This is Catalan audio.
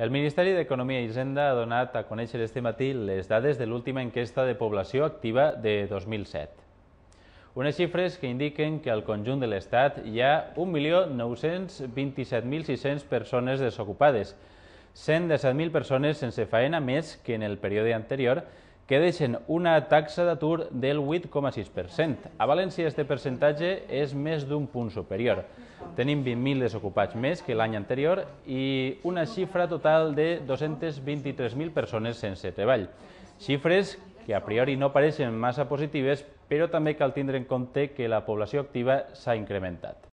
El Ministeri d'Economia i Hisenda ha donat a conèixer este matí les dades de l'última enquesta de població activa de 2007. Unes xifres que indiquen que al conjunt de l'Estat hi ha 1.927.600 persones desocupades, 117.000 persones sense faena més que en el període anterior que deixen una taxa d'atur del 8,6%. A València este percentatge és més d'un punt superior. Tenim 20.000 desocupats més que l'any anterior i una xifra total de 223.000 persones sense treball. Xifres que a priori no pareixen massa positives, però també cal tindre en compte que la població activa s'ha incrementat.